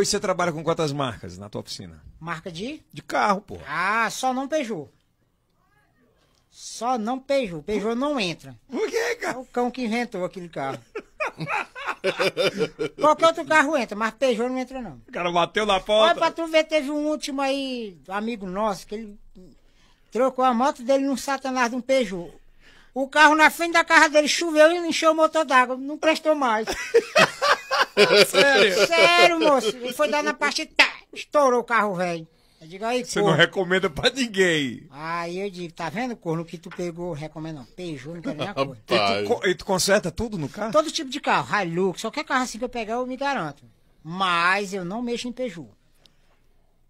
Hoje você trabalha com quantas marcas na tua oficina? Marca de? De carro, pô. Ah, só não Peugeot. Só não Peugeot. Peugeot não entra. Por que, cara? É o cão que inventou aquele carro. Qualquer outro carro entra, mas Peugeot não entra, não. O cara bateu na porta. Olha pra tu ver, teve um último aí, amigo nosso, que ele trocou a moto dele num satanás de um Peugeot. O carro na frente da casa dele choveu e encheu o motor d'água. Não prestou mais. Sério? Sério, moço. Ele foi dar na parte e tá, estourou o carro velho. Eu digo, aí, Você corno. não recomenda pra ninguém. Aí eu digo, tá vendo, corno, que tu pegou, recomendo não, Peugeot, não quero nem a coisa. E tu, e tu conserta tudo no carro? Todo tipo de carro, Hilux, qualquer carro assim que eu pegar, eu me garanto. Mas eu não mexo em Peugeot.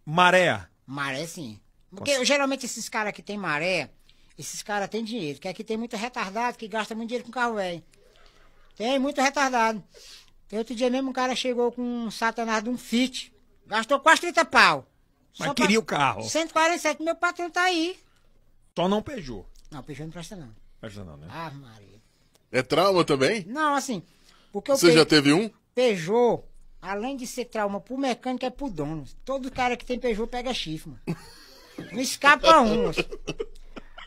Maré? Maré, sim. Porque geralmente esses caras que tem maré, esses caras têm dinheiro. Porque aqui tem muito retardado que gasta muito dinheiro com carro velho. Tem muito retardado. Tem outro dia mesmo um cara chegou com um satanás de um Fit. Gastou quase 30 pau. Mas Só queria pra... o carro. 147, meu patrão tá aí. Só não Peugeot. Não, Peugeot não presta não. Presta não, né? Ah, Maria. É trauma também? Não, assim. Porque Você pe... já teve um? Peugeot, além de ser trauma pro mecânico, é pro dono. Todo cara que tem Peugeot pega chifre, mano. Não escapa um.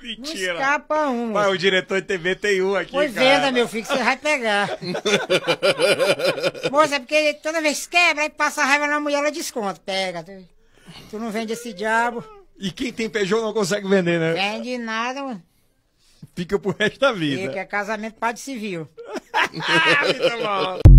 Mentira. Não escapa um. o diretor de TV tem um aqui, pois cara. venda, meu filho, que você vai pegar. Moça, é porque toda vez que quebra, aí passa raiva na mulher, ela desconta. Pega. Tu, tu não vende esse diabo. E quem tem Peugeot não consegue vender, né? Vende nada, mano. Fica pro resto da vida. Fica, é casamento pode civil. Ah, muito bom.